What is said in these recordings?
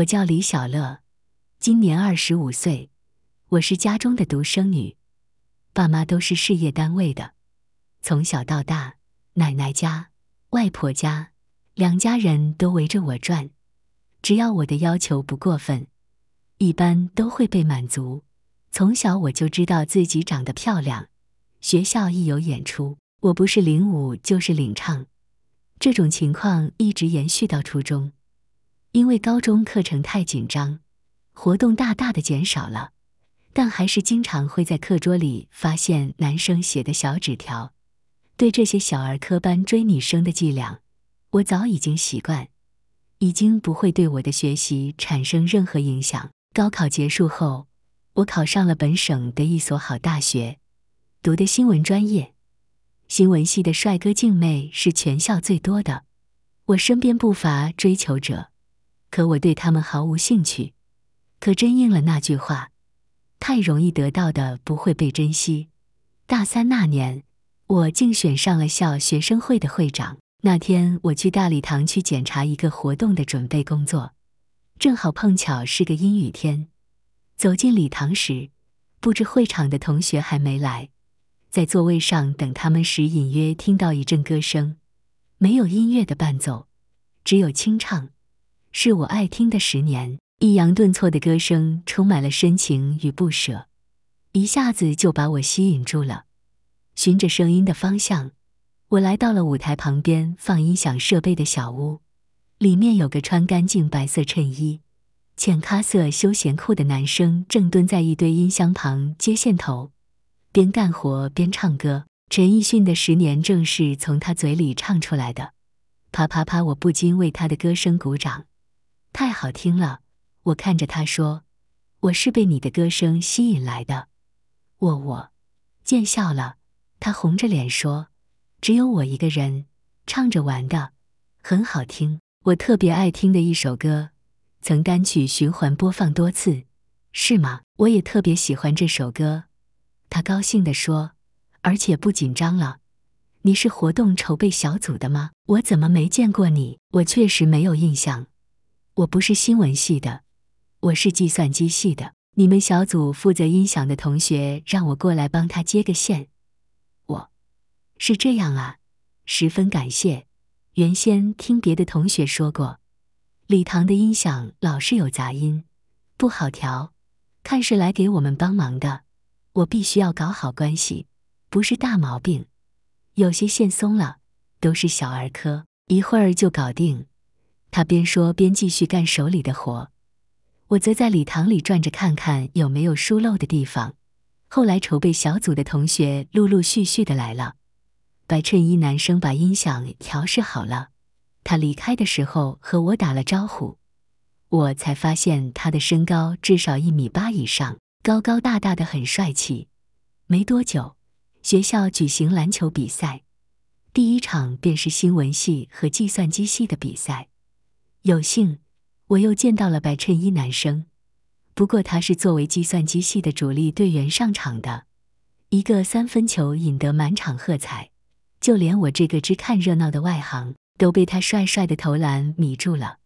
我叫李小乐，今年二十五岁，我是家中的独生女，爸妈都是事业单位的。从小到大，奶奶家、外婆家，两家人都围着我转，只要我的要求不过分，一般都会被满足。从小我就知道自己长得漂亮，学校一有演出，我不是领舞就是领唱，这种情况一直延续到初中。因为高中课程太紧张，活动大大的减少了，但还是经常会在课桌里发现男生写的小纸条。对这些小儿科班追女生的伎俩，我早已经习惯，已经不会对我的学习产生任何影响。高考结束后，我考上了本省的一所好大学，读的新闻专业。新闻系的帅哥静妹是全校最多的，我身边不乏追求者。可我对他们毫无兴趣，可真应了那句话：太容易得到的不会被珍惜。大三那年，我竞选上了校学生会的会长。那天，我去大礼堂去检查一个活动的准备工作，正好碰巧是个阴雨天。走进礼堂时，布置会场的同学还没来，在座位上等他们时，隐约听到一阵歌声，没有音乐的伴奏，只有清唱。是我爱听的《十年》，抑扬顿挫的歌声充满了深情与不舍，一下子就把我吸引住了。循着声音的方向，我来到了舞台旁边放音响设备的小屋，里面有个穿干净白色衬衣、浅咖色休闲裤的男生，正蹲在一堆音箱旁接线头，边干活边唱歌。陈奕迅的《十年》正是从他嘴里唱出来的，啪啪啪，我不禁为他的歌声鼓掌。太好听了！我看着他说：“我是被你的歌声吸引来的。”我我，见笑了。他红着脸说：“只有我一个人唱着玩的，很好听。我特别爱听的一首歌，曾单曲循环播放多次，是吗？”我也特别喜欢这首歌。他高兴地说：“而且不紧张了。”你是活动筹备小组的吗？我怎么没见过你？我确实没有印象。我不是新闻系的，我是计算机系的。你们小组负责音响的同学让我过来帮他接个线。我，是这样啊，十分感谢。原先听别的同学说过，礼堂的音响老是有杂音，不好调。看是来给我们帮忙的，我必须要搞好关系。不是大毛病，有些线松了都是小儿科，一会儿就搞定。他边说边继续干手里的活，我则在礼堂里转着，看看有没有疏漏的地方。后来，筹备小组的同学陆陆续续的来了。白衬衣男生把音响调试好了，他离开的时候和我打了招呼。我才发现他的身高至少一米八以上，高高大大的，很帅气。没多久，学校举行篮球比赛，第一场便是新闻系和计算机系的比赛。有幸，我又见到了白衬衣男生，不过他是作为计算机系的主力队员上场的。一个三分球引得满场喝彩，就连我这个只看热闹的外行都被他帅帅的投篮迷住了。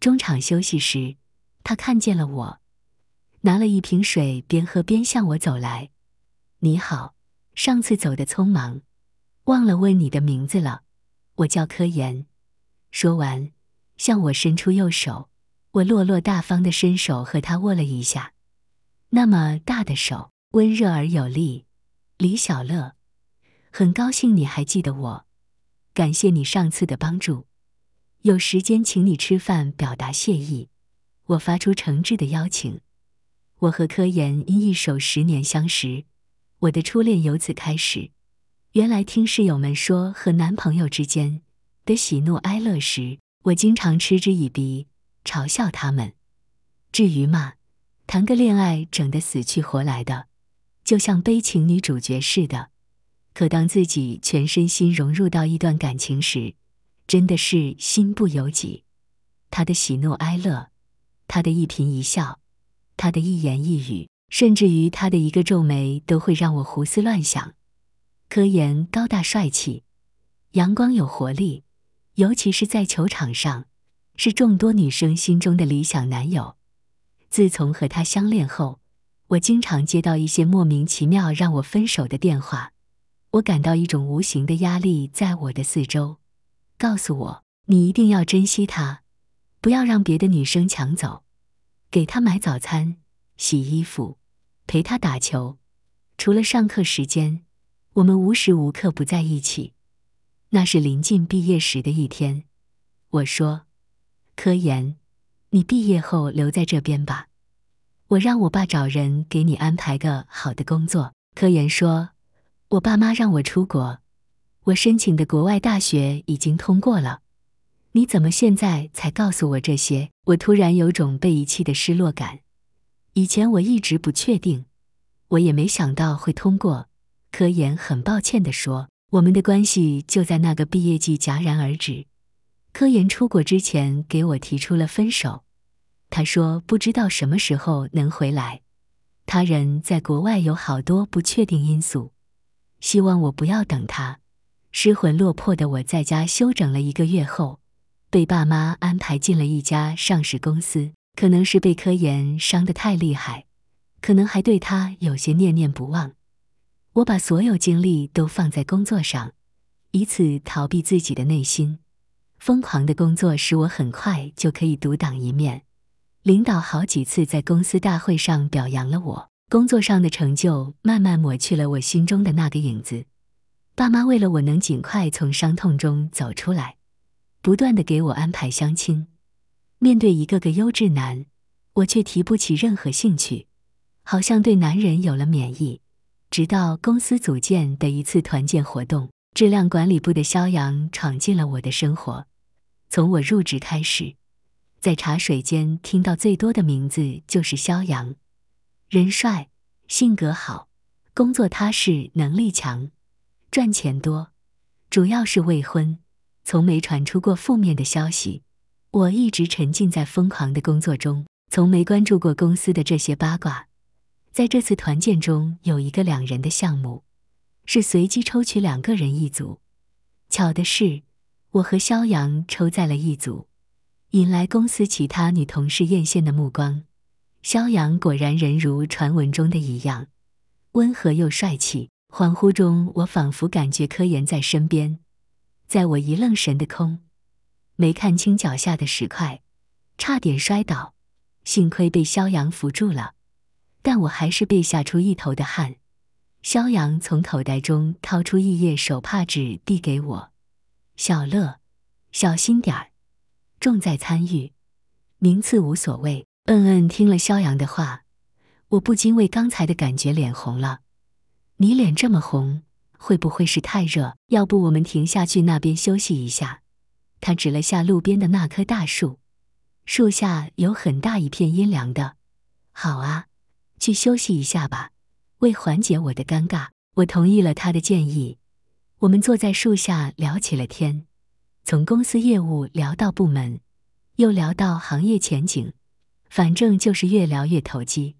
中场休息时，他看见了我，拿了一瓶水，边喝边向我走来。你好，上次走的匆忙，忘了问你的名字了。我叫科研。说完。向我伸出右手，我落落大方的伸手和他握了一下，那么大的手，温热而有力。李小乐，很高兴你还记得我，感谢你上次的帮助，有时间请你吃饭表达谢意，我发出诚挚的邀请。我和柯岩因一首《十年相识》，我的初恋由此开始。原来听室友们说和男朋友之间的喜怒哀乐时。我经常嗤之以鼻，嘲笑他们。至于吗？谈个恋爱整得死去活来的，就像悲情女主角似的。可当自己全身心融入到一段感情时，真的是心不由己。他的喜怒哀乐，他的一颦一笑，他的一言一语，甚至于他的一个皱眉，都会让我胡思乱想。科研高大帅气，阳光有活力。尤其是在球场上，是众多女生心中的理想男友。自从和他相恋后，我经常接到一些莫名其妙让我分手的电话。我感到一种无形的压力在我的四周，告诉我你一定要珍惜他，不要让别的女生抢走。给他买早餐、洗衣服、陪他打球，除了上课时间，我们无时无刻不在一起。那是临近毕业时的一天，我说：“科研，你毕业后留在这边吧，我让我爸找人给你安排个好的工作。”科研说：“我爸妈让我出国，我申请的国外大学已经通过了，你怎么现在才告诉我这些？”我突然有种被遗弃的失落感。以前我一直不确定，我也没想到会通过。科研很抱歉的说。我们的关系就在那个毕业季戛然而止。科研出国之前给我提出了分手，他说不知道什么时候能回来，他人在国外有好多不确定因素，希望我不要等他。失魂落魄的我在家休整了一个月后，被爸妈安排进了一家上市公司。可能是被科研伤得太厉害，可能还对他有些念念不忘。我把所有精力都放在工作上，以此逃避自己的内心。疯狂的工作使我很快就可以独当一面，领导好几次在公司大会上表扬了我。工作上的成就慢慢抹去了我心中的那个影子。爸妈为了我能尽快从伤痛中走出来，不断的给我安排相亲。面对一个个优质男，我却提不起任何兴趣，好像对男人有了免疫。直到公司组建的一次团建活动，质量管理部的肖阳闯进了我的生活。从我入职开始，在茶水间听到最多的名字就是肖阳。人帅，性格好，工作踏实，能力强，赚钱多，主要是未婚，从没传出过负面的消息。我一直沉浸在疯狂的工作中，从没关注过公司的这些八卦。在这次团建中，有一个两人的项目，是随机抽取两个人一组。巧的是，我和肖阳抽在了一组，引来公司其他女同事艳羡的目光。肖阳果然人如传闻中的一样，温和又帅气。恍惚中，我仿佛感觉柯岩在身边，在我一愣神的空，没看清脚下的石块，差点摔倒，幸亏被肖阳扶住了。但我还是被吓出一头的汗。肖阳从口袋中掏出一页手帕纸递给我：“小乐，小心点儿，重在参与，名次无所谓。”嗯嗯，听了肖阳的话，我不禁为刚才的感觉脸红了。你脸这么红，会不会是太热？要不我们停下去那边休息一下？他指了下路边的那棵大树，树下有很大一片阴凉的。好啊。去休息一下吧。为缓解我的尴尬，我同意了他的建议。我们坐在树下聊起了天，从公司业务聊到部门，又聊到行业前景，反正就是越聊越投机，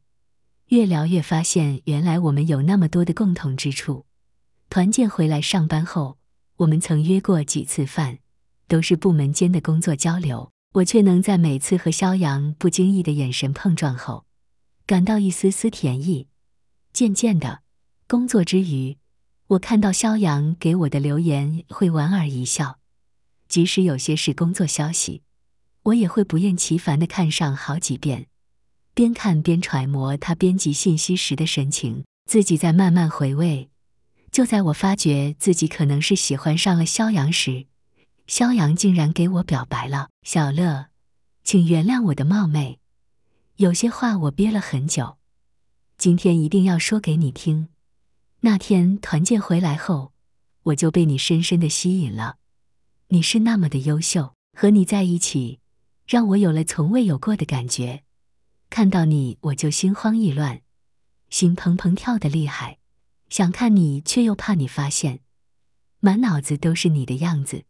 越聊越发现原来我们有那么多的共同之处。团建回来上班后，我们曾约过几次饭，都是部门间的工作交流。我却能在每次和肖阳不经意的眼神碰撞后。感到一丝丝甜意。渐渐的，工作之余，我看到肖阳给我的留言，会莞尔一笑。即使有些是工作消息，我也会不厌其烦的看上好几遍，边看边揣摩他编辑信息时的神情，自己在慢慢回味。就在我发觉自己可能是喜欢上了肖阳时，肖阳竟然给我表白了：“小乐，请原谅我的冒昧。”有些话我憋了很久，今天一定要说给你听。那天团建回来后，我就被你深深的吸引了。你是那么的优秀，和你在一起，让我有了从未有过的感觉。看到你我就心慌意乱，心怦怦跳的厉害，想看你却又怕你发现，满脑子都是你的样子。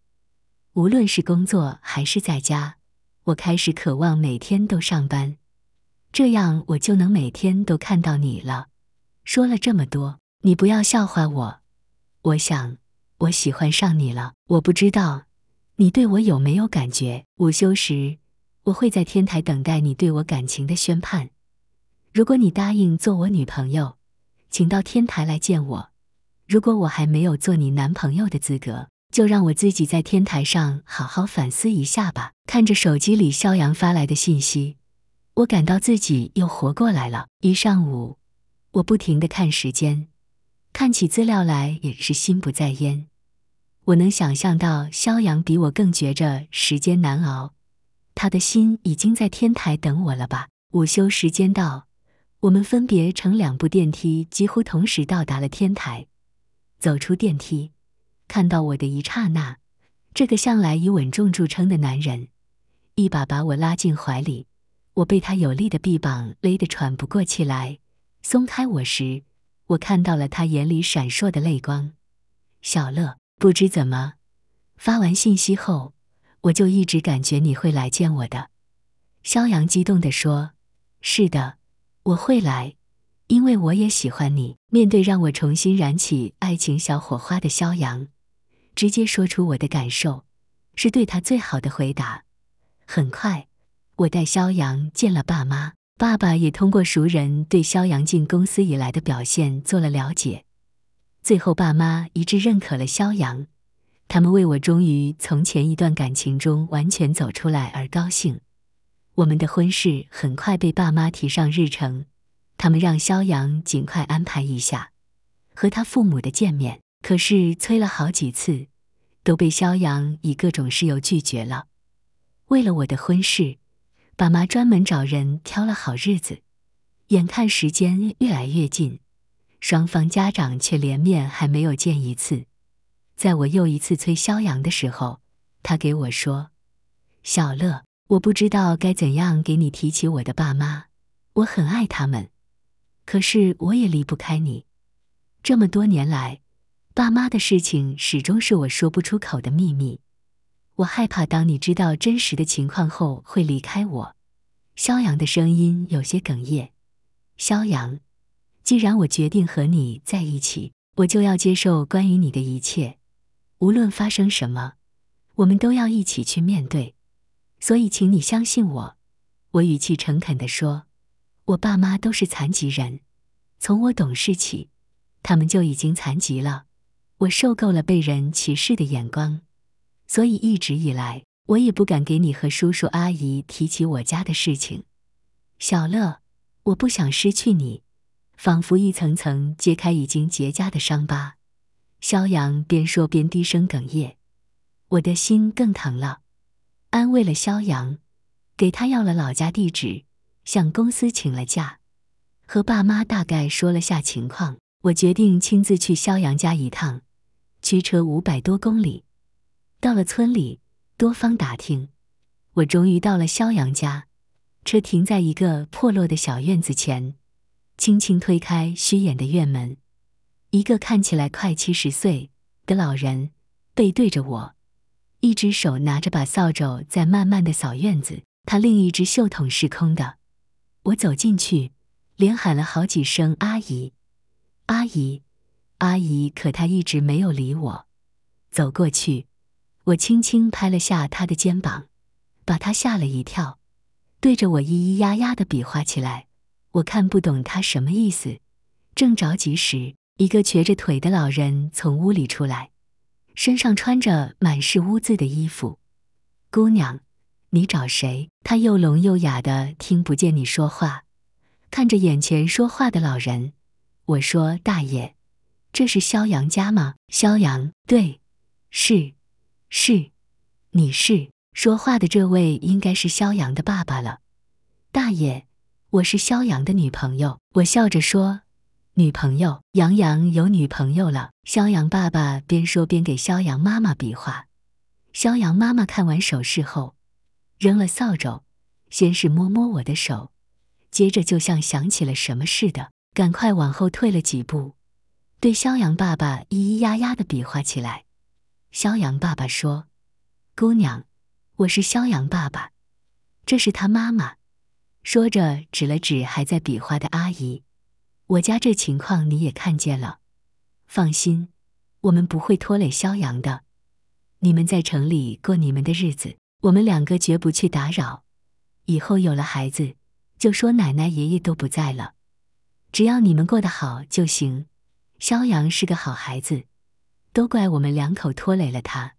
无论是工作还是在家，我开始渴望每天都上班。这样我就能每天都看到你了。说了这么多，你不要笑话我。我想，我喜欢上你了。我不知道，你对我有没有感觉？午休时，我会在天台等待你对我感情的宣判。如果你答应做我女朋友，请到天台来见我。如果我还没有做你男朋友的资格，就让我自己在天台上好好反思一下吧。看着手机里肖阳发来的信息。我感到自己又活过来了。一上午，我不停的看时间，看起资料来也是心不在焉。我能想象到肖阳比我更觉着时间难熬，他的心已经在天台等我了吧？午休时间到，我们分别乘两部电梯，几乎同时到达了天台。走出电梯，看到我的一刹那，这个向来以稳重著称的男人，一把把我拉进怀里。我被他有力的臂膀勒得喘不过气来，松开我时，我看到了他眼里闪烁的泪光。小乐，不知怎么，发完信息后，我就一直感觉你会来见我的。肖阳激动的说：“是的，我会来，因为我也喜欢你。”面对让我重新燃起爱情小火花的肖阳，直接说出我的感受，是对他最好的回答。很快。我带肖阳见了爸妈，爸爸也通过熟人对肖阳进公司以来的表现做了了解，最后爸妈一致认可了肖阳，他们为我终于从前一段感情中完全走出来而高兴。我们的婚事很快被爸妈提上日程，他们让肖阳尽快安排一下和他父母的见面，可是催了好几次，都被肖阳以各种事由拒绝了。为了我的婚事。爸妈专门找人挑了好日子，眼看时间越来越近，双方家长却连面还没有见一次。在我又一次催肖阳的时候，他给我说：“小乐，我不知道该怎样给你提起我的爸妈，我很爱他们，可是我也离不开你。这么多年来，爸妈的事情始终是我说不出口的秘密。”我害怕，当你知道真实的情况后会离开我。肖阳的声音有些哽咽。肖阳，既然我决定和你在一起，我就要接受关于你的一切，无论发生什么，我们都要一起去面对。所以，请你相信我。我语气诚恳的说：“我爸妈都是残疾人，从我懂事起，他们就已经残疾了。我受够了被人歧视的眼光。”所以一直以来，我也不敢给你和叔叔阿姨提起我家的事情。小乐，我不想失去你。仿佛一层层揭开已经结痂的伤疤，肖阳边说边低声哽咽，我的心更疼了。安慰了肖阳，给他要了老家地址，向公司请了假，和爸妈大概说了下情况。我决定亲自去肖阳家一趟，驱车五百多公里。到了村里，多方打听，我终于到了肖阳家。车停在一个破落的小院子前，轻轻推开虚掩的院门，一个看起来快七十岁的老人背对着我，一只手拿着把扫帚在慢慢的扫院子，他另一只袖筒是空的。我走进去，连喊了好几声“阿姨，阿姨，阿姨”，可他一直没有理我。走过去。我轻轻拍了下他的肩膀，把他吓了一跳，对着我咿咿呀呀的比划起来。我看不懂他什么意思，正着急时，一个瘸着腿的老人从屋里出来，身上穿着满是污渍的衣服。姑娘，你找谁？他又聋又哑的，听不见你说话。看着眼前说话的老人，我说：“大爷，这是肖阳家吗？”肖阳，对，是。是，你是说话的这位应该是肖阳的爸爸了，大爷，我是肖阳的女朋友。我笑着说：“女朋友，杨洋有女朋友了。”肖阳爸爸边说边给肖阳妈妈比划，肖阳妈妈看完手势后，扔了扫帚，先是摸摸我的手，接着就像想起了什么似的，赶快往后退了几步，对肖阳爸爸咿咿呀呀的比划起来。肖阳爸爸说：“姑娘，我是肖阳爸爸，这是他妈妈。”说着指了指还在比划的阿姨。“我家这情况你也看见了，放心，我们不会拖累肖阳的。你们在城里过你们的日子，我们两个绝不去打扰。以后有了孩子，就说奶奶爷爷都不在了，只要你们过得好就行。肖阳是个好孩子。”都怪我们两口拖累了他。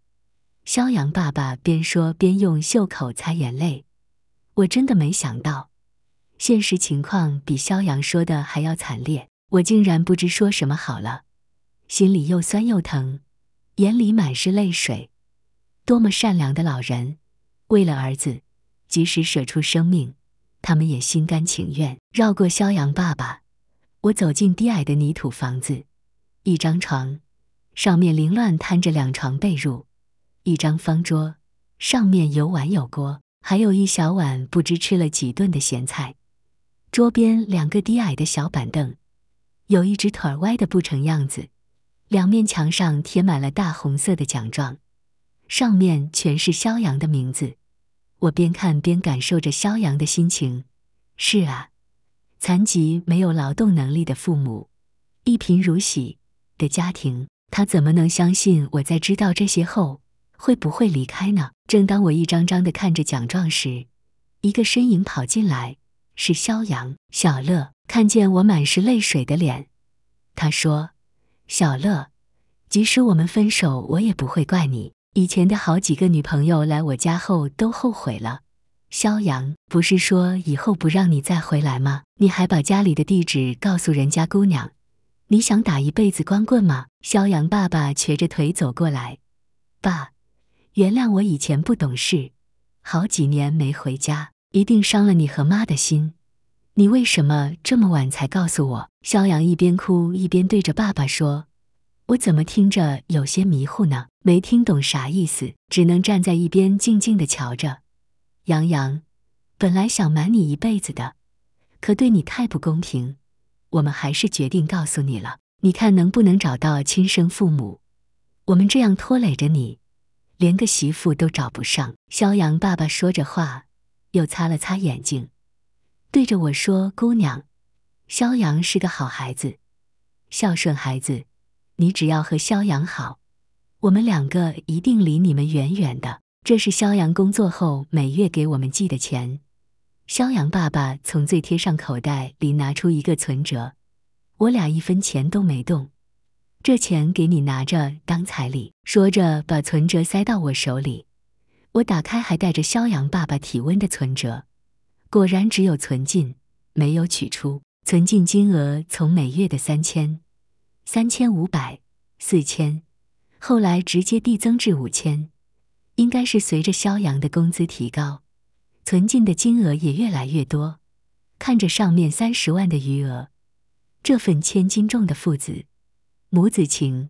肖阳爸爸边说边用袖口擦眼泪。我真的没想到，现实情况比肖阳说的还要惨烈。我竟然不知说什么好了，心里又酸又疼，眼里满是泪水。多么善良的老人，为了儿子，即使舍出生命，他们也心甘情愿。绕过肖阳爸爸，我走进低矮的泥土房子，一张床。上面凌乱摊着两床被褥，一张方桌，上面有碗有锅，还有一小碗不知吃了几顿的咸菜。桌边两个低矮的小板凳，有一只腿儿歪得不成样子。两面墙上贴满了大红色的奖状，上面全是肖阳的名字。我边看边感受着肖阳的心情。是啊，残疾没有劳动能力的父母，一贫如洗的家庭。他怎么能相信我在知道这些后会不会离开呢？正当我一张张的看着奖状时，一个身影跑进来，是肖阳。小乐看见我满是泪水的脸，他说：“小乐，即使我们分手，我也不会怪你。以前的好几个女朋友来我家后都后悔了。”肖阳不是说以后不让你再回来吗？你还把家里的地址告诉人家姑娘？你想打一辈子光棍吗？肖阳爸爸瘸着腿走过来，爸，原谅我以前不懂事，好几年没回家，一定伤了你和妈的心。你为什么这么晚才告诉我？肖阳一边哭一边对着爸爸说：“我怎么听着有些迷糊呢？没听懂啥意思，只能站在一边静静的瞧着。”杨洋，本来想瞒你一辈子的，可对你太不公平。我们还是决定告诉你了，你看能不能找到亲生父母？我们这样拖累着你，连个媳妇都找不上。肖阳爸爸说着话，又擦了擦眼睛，对着我说：“姑娘，肖阳是个好孩子，孝顺孩子。你只要和肖阳好，我们两个一定离你们远远的。”这是肖阳工作后每月给我们寄的钱。肖阳爸爸从最贴上口袋里拿出一个存折，我俩一分钱都没动，这钱给你拿着当彩礼。说着，把存折塞到我手里。我打开还带着肖阳爸爸体温的存折，果然只有存进，没有取出。存进金额从每月的三千、三千五百、四千，后来直接递增至五千，应该是随着肖阳的工资提高。存进的金额也越来越多，看着上面三十万的余额，这份千斤重的父子、母子情，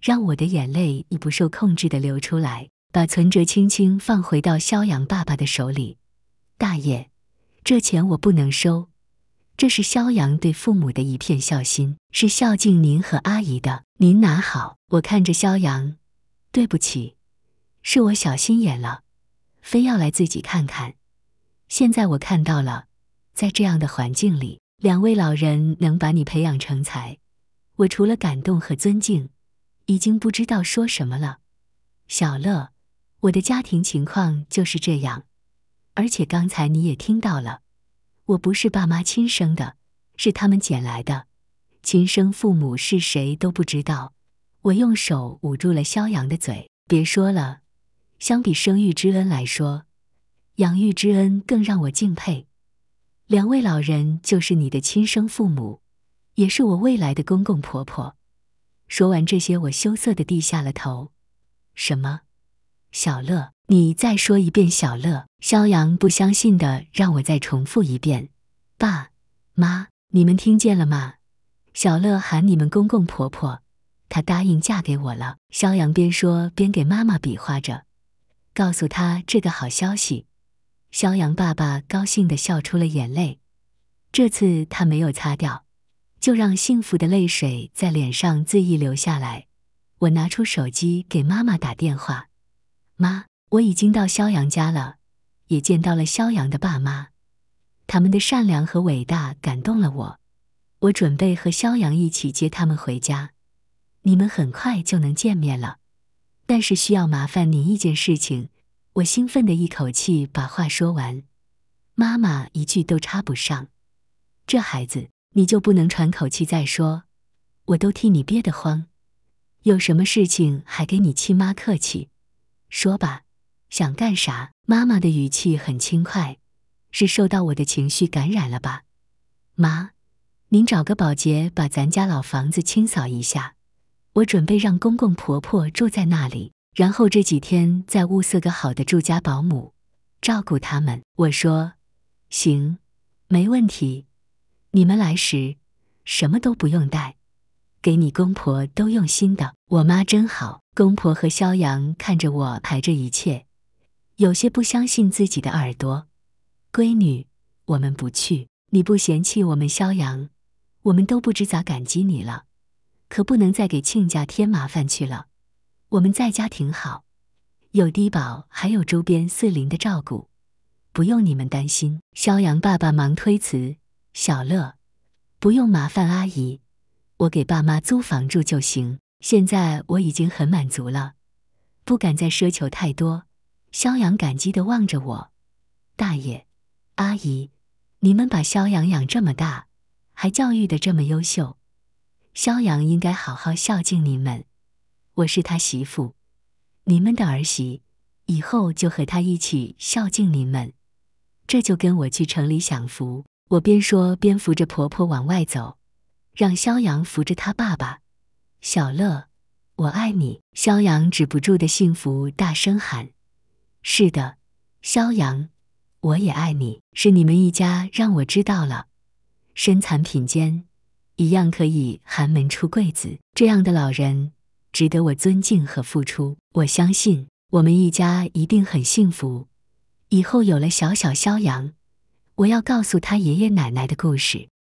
让我的眼泪已不受控制的流出来。把存折轻轻放回到肖阳爸爸的手里，大爷，这钱我不能收，这是肖阳对父母的一片孝心，是孝敬您和阿姨的。您拿好。我看着肖阳，对不起，是我小心眼了，非要来自己看看。现在我看到了，在这样的环境里，两位老人能把你培养成才，我除了感动和尊敬，已经不知道说什么了。小乐，我的家庭情况就是这样，而且刚才你也听到了，我不是爸妈亲生的，是他们捡来的，亲生父母是谁都不知道。我用手捂住了肖阳的嘴，别说了。相比生育之恩来说。养育之恩更让我敬佩，两位老人就是你的亲生父母，也是我未来的公公婆婆。说完这些，我羞涩的低下了头。什么？小乐，你再说一遍。小乐，肖阳不相信的，让我再重复一遍。爸妈，你们听见了吗？小乐喊你们公公婆婆，她答应嫁给我了。肖阳边说边给妈妈比划着，告诉他这个好消息。肖阳爸爸高兴地笑出了眼泪，这次他没有擦掉，就让幸福的泪水在脸上恣意流下来。我拿出手机给妈妈打电话：“妈，我已经到肖阳家了，也见到了肖阳的爸妈，他们的善良和伟大感动了我。我准备和肖阳一起接他们回家，你们很快就能见面了。但是需要麻烦您一件事情。”我兴奋的一口气把话说完，妈妈一句都插不上。这孩子，你就不能喘口气再说？我都替你憋得慌。有什么事情还跟你亲妈客气？说吧，想干啥？妈妈的语气很轻快，是受到我的情绪感染了吧？妈，您找个保洁把咱家老房子清扫一下，我准备让公公婆婆住在那里。然后这几天再物色个好的住家保姆，照顾他们。我说，行，没问题。你们来时，什么都不用带，给你公婆都用心的。我妈真好。公婆和肖阳看着我排这一切，有些不相信自己的耳朵。闺女，我们不去，你不嫌弃我们肖阳，我们都不知咋感激你了，可不能再给亲家添麻烦去了。我们在家挺好，有低保，还有周边四邻的照顾，不用你们担心。肖阳爸爸忙推辞：“小乐，不用麻烦阿姨，我给爸妈租房住就行。现在我已经很满足了，不敢再奢求太多。”肖阳感激的望着我：“大爷，阿姨，你们把肖阳养这么大，还教育的这么优秀，肖阳应该好好孝敬你们。”我是他媳妇，你们的儿媳，以后就和他一起孝敬你们。这就跟我去城里享福。我边说边扶着婆婆往外走，让肖阳扶着他爸爸。小乐，我爱你！肖阳止不住的幸福，大声喊：“是的，肖阳，我也爱你！是你们一家让我知道了，身残品坚，一样可以寒门出贵子。”这样的老人。值得我尊敬和付出。我相信我们一家一定很幸福。以后有了小小肖阳，我要告诉他爷爷奶奶的故事。